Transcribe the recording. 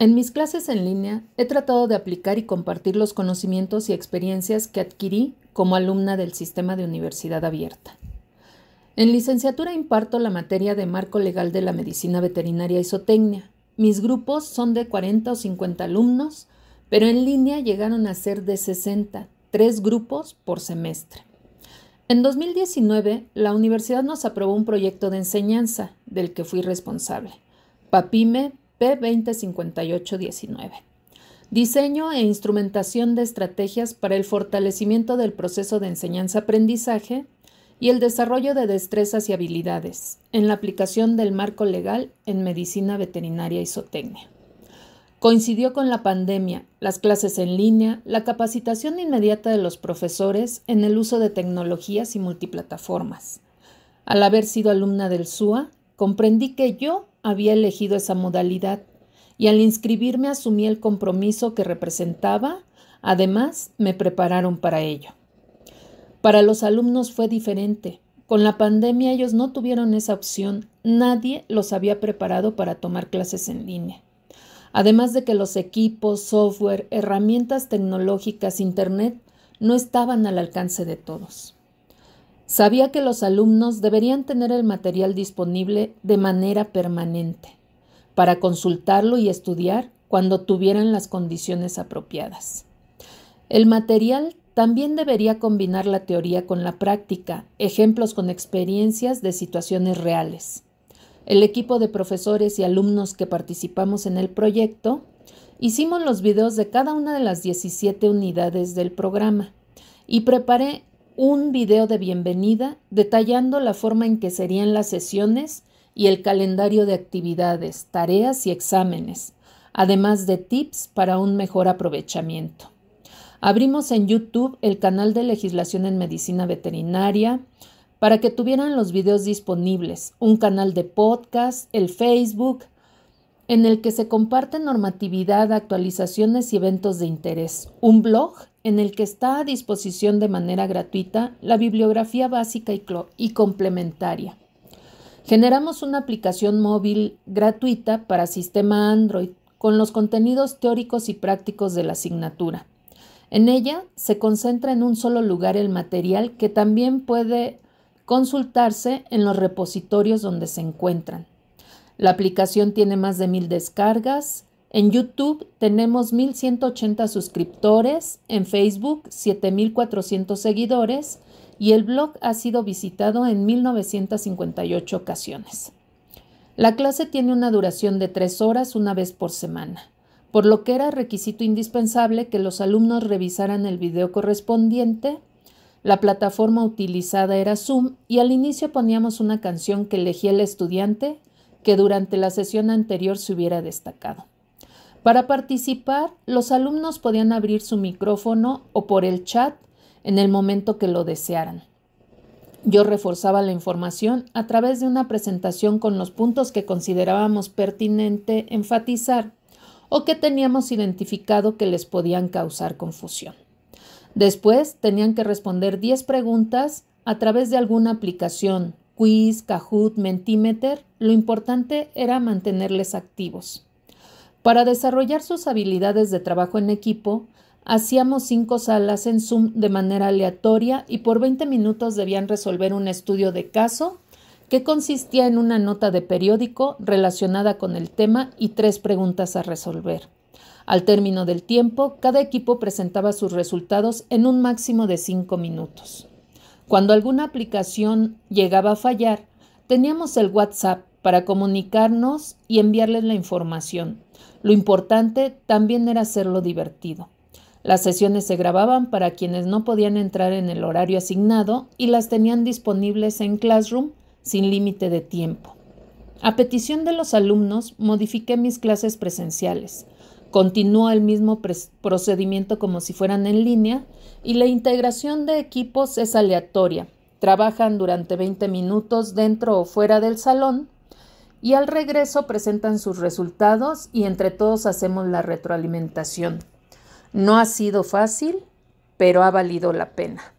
En mis clases en línea he tratado de aplicar y compartir los conocimientos y experiencias que adquirí como alumna del sistema de universidad abierta. En licenciatura imparto la materia de marco legal de la medicina veterinaria y zootecnia. Mis grupos son de 40 o 50 alumnos, pero en línea llegaron a ser de 60, tres grupos por semestre. En 2019, la universidad nos aprobó un proyecto de enseñanza del que fui responsable, PAPIME P205819. Diseño e instrumentación de estrategias para el fortalecimiento del proceso de enseñanza-aprendizaje y el desarrollo de destrezas y habilidades en la aplicación del marco legal en medicina veterinaria y zootecnia. Coincidió con la pandemia, las clases en línea, la capacitación inmediata de los profesores en el uso de tecnologías y multiplataformas. Al haber sido alumna del SUA, comprendí que yo había elegido esa modalidad y al inscribirme asumí el compromiso que representaba, además me prepararon para ello. Para los alumnos fue diferente. Con la pandemia ellos no tuvieron esa opción, nadie los había preparado para tomar clases en línea además de que los equipos, software, herramientas tecnológicas, Internet, no estaban al alcance de todos. Sabía que los alumnos deberían tener el material disponible de manera permanente, para consultarlo y estudiar cuando tuvieran las condiciones apropiadas. El material también debería combinar la teoría con la práctica, ejemplos con experiencias de situaciones reales. El equipo de profesores y alumnos que participamos en el proyecto hicimos los videos de cada una de las 17 unidades del programa y preparé un video de bienvenida detallando la forma en que serían las sesiones y el calendario de actividades, tareas y exámenes, además de tips para un mejor aprovechamiento. Abrimos en YouTube el canal de legislación en medicina veterinaria, para que tuvieran los videos disponibles, un canal de podcast, el Facebook, en el que se comparte normatividad, actualizaciones y eventos de interés, un blog en el que está a disposición de manera gratuita la bibliografía básica y, y complementaria. Generamos una aplicación móvil gratuita para sistema Android con los contenidos teóricos y prácticos de la asignatura. En ella se concentra en un solo lugar el material que también puede consultarse en los repositorios donde se encuentran. La aplicación tiene más de 1,000 descargas. En YouTube tenemos 1.180 suscriptores, en Facebook 7.400 seguidores y el blog ha sido visitado en 1.958 ocasiones. La clase tiene una duración de tres horas una vez por semana, por lo que era requisito indispensable que los alumnos revisaran el video correspondiente la plataforma utilizada era Zoom y al inicio poníamos una canción que elegía el estudiante que durante la sesión anterior se hubiera destacado. Para participar, los alumnos podían abrir su micrófono o por el chat en el momento que lo desearan. Yo reforzaba la información a través de una presentación con los puntos que considerábamos pertinente enfatizar o que teníamos identificado que les podían causar confusión. Después tenían que responder 10 preguntas a través de alguna aplicación, quiz, Kahoot, Mentimeter. Lo importante era mantenerles activos. Para desarrollar sus habilidades de trabajo en equipo, hacíamos cinco salas en Zoom de manera aleatoria y por 20 minutos debían resolver un estudio de caso que consistía en una nota de periódico relacionada con el tema y tres preguntas a resolver. Al término del tiempo, cada equipo presentaba sus resultados en un máximo de cinco minutos. Cuando alguna aplicación llegaba a fallar, teníamos el WhatsApp para comunicarnos y enviarles la información. Lo importante también era hacerlo divertido. Las sesiones se grababan para quienes no podían entrar en el horario asignado y las tenían disponibles en Classroom sin límite de tiempo. A petición de los alumnos, modifiqué mis clases presenciales. Continúa el mismo procedimiento como si fueran en línea y la integración de equipos es aleatoria. Trabajan durante 20 minutos dentro o fuera del salón y al regreso presentan sus resultados y entre todos hacemos la retroalimentación. No ha sido fácil, pero ha valido la pena.